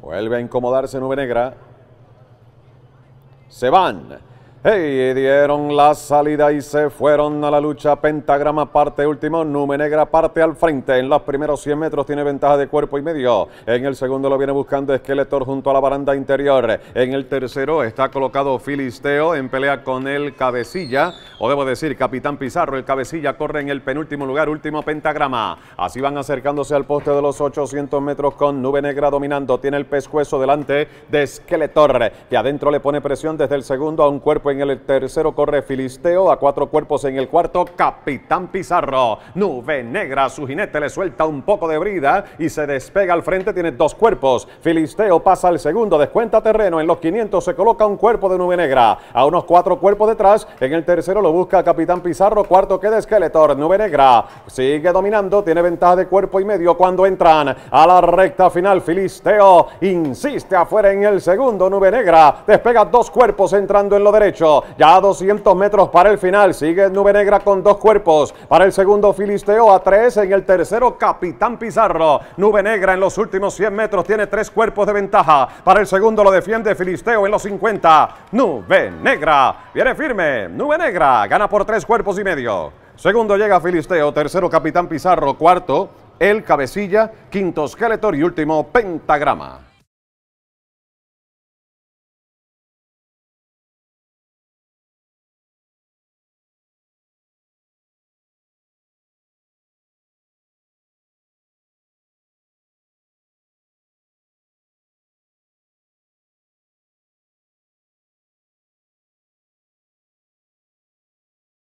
Vuelve a incomodarse Nube Negra. Se van. Hey, dieron la salida y se fueron a la lucha. Pentagrama parte último, Nube Negra parte al frente. En los primeros 100 metros tiene ventaja de cuerpo y medio. En el segundo lo viene buscando Skeletor junto a la baranda interior. En el tercero está colocado Filisteo en pelea con el Cabecilla o debo decir Capitán Pizarro, el cabecilla corre en el penúltimo lugar, último pentagrama. Así van acercándose al poste de los 800 metros con Nube Negra dominando, tiene el pescuezo delante de Esqueletor... que adentro le pone presión desde el segundo a un cuerpo en el tercero, corre Filisteo, a cuatro cuerpos en el cuarto, Capitán Pizarro. Nube Negra, su jinete le suelta un poco de brida y se despega al frente, tiene dos cuerpos. Filisteo pasa al segundo, descuenta terreno, en los 500 se coloca un cuerpo de Nube Negra, a unos cuatro cuerpos detrás, en el tercero busca Capitán Pizarro, cuarto queda Skeletor, nube negra, sigue dominando, tiene ventaja de cuerpo y medio cuando entran a la recta final, Filisteo insiste afuera en el segundo, nube negra, despega dos cuerpos entrando en lo derecho, ya a 200 metros para el final, sigue nube negra con dos cuerpos, para el segundo Filisteo a tres, en el tercero Capitán Pizarro, nube negra en los últimos 100 metros, tiene tres cuerpos de ventaja, para el segundo lo defiende Filisteo en los 50, nube negra, viene firme, nube negra, gana por tres cuerpos y medio. Segundo llega Filisteo, tercero Capitán Pizarro, cuarto El Cabecilla, quinto Skeletor y último Pentagrama.